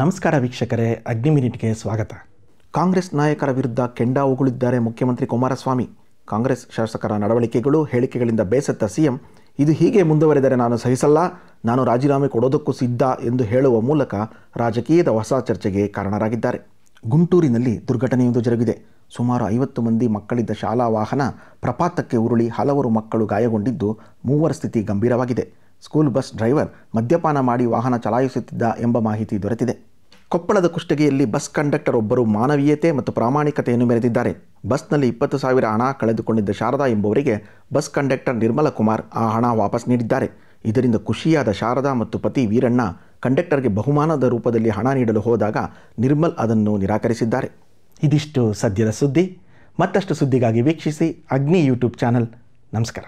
ನಮಸ್ಕಾರ ವೀಕ್ಷಕರೇ ಅಗ್ನಿ ಮಿನಿಟ್ಗೆ ಸ್ವಾಗತ ಕಾಂಗ್ರೆಸ್ ನಾಯಕರ ವಿರುದ್ಧ ಕೆಂಡ ಉಗುಳಿದ್ದಾರೆ ಮುಖ್ಯಮಂತ್ರಿ ಕುಮಾರಸ್ವಾಮಿ ಕಾಂಗ್ರೆಸ್ ಶಾಸಕರ ನಡವಳಿಕೆಗಳು ಹೇಳಿಕೆಗಳಿಂದ ಬೇಸತ್ತ ಸಿಎಂ ಇದು ಹೀಗೆ ಮುಂದುವರೆದರೆ ನಾನು ಸಹಿಸಲ್ಲ ನಾನು ರಾಜೀನಾಮೆ ಕೊಡೋದಕ್ಕೂ ಸಿದ್ಧ ಎಂದು ಹೇಳುವ ಮೂಲಕ ರಾಜಕೀಯದ ಹೊಸ ಚರ್ಚೆಗೆ ಕಾರಣರಾಗಿದ್ದಾರೆ ಗುಂಟೂರಿನಲ್ಲಿ ದುರ್ಘಟನೆಯೊಂದು ಜರುಗಿದೆ ಸುಮಾರು ಐವತ್ತು ಮಂದಿ ಮಕ್ಕಳಿದ್ದ ಶಾಲಾ ವಾಹನ ಪ್ರಪಾತಕ್ಕೆ ಉರುಳಿ ಹಲವರು ಮಕ್ಕಳು ಗಾಯಗೊಂಡಿದ್ದು ಮೂವರ ಸ್ಥಿತಿ ಗಂಭೀರವಾಗಿದೆ ಸ್ಕೂಲ್ ಬಸ್ ಡ್ರೈವರ್ ಮದ್ಯಪಾನ ಮಾಡಿ ವಾಹನ ಚಲಾಯಿಸುತ್ತಿದ್ದ ಎಂಬ ಮಾಹಿತಿ ದೊರೆತಿದೆ ಕೊಪ್ಪಳದ ಕುಷ್ಟಗಿಯಲ್ಲಿ ಬಸ್ ಕಂಡಕ್ಟರ್ ಒಬ್ಬರು ಮಾನವೀಯತೆ ಮತ್ತು ಪ್ರಾಮಾಣಿಕತೆಯನ್ನು ಮೆರೆದಿದ್ದಾರೆ ಬಸ್ನಲ್ಲಿ ಇಪ್ಪತ್ತು ಸಾವಿರ ಹಣ ಕಳೆದುಕೊಂಡಿದ್ದ ಶಾರದಾ ಎಂಬುವರಿಗೆ ಬಸ್ ಕಂಡಕ್ಟರ್ ನಿರ್ಮಲ ಕುಮಾರ್ ಆ ಹಣ ವಾಪಸ್ ನೀಡಿದ್ದಾರೆ ಇದರಿಂದ ಖುಷಿಯಾದ ಶಾರದಾ ಮತ್ತು ಪತಿ ವೀರಣ್ಣ ಕಂಡಕ್ಟರ್ಗೆ ಬಹುಮಾನದ ರೂಪದಲ್ಲಿ ಹಣ ನೀಡಲು ಹೋದಾಗ ನಿರ್ಮಲ್ ಅದನ್ನು ನಿರಾಕರಿಸಿದ್ದಾರೆ ಇದಿಷ್ಟು ಸದ್ಯದ ಸುದ್ದಿ ಮತ್ತಷ್ಟು ಸುದ್ದಿಗಾಗಿ ವೀಕ್ಷಿಸಿ ಅಗ್ನಿ ಯೂಟ್ಯೂಬ್ ಚಾನಲ್ ನಮಸ್ಕಾರ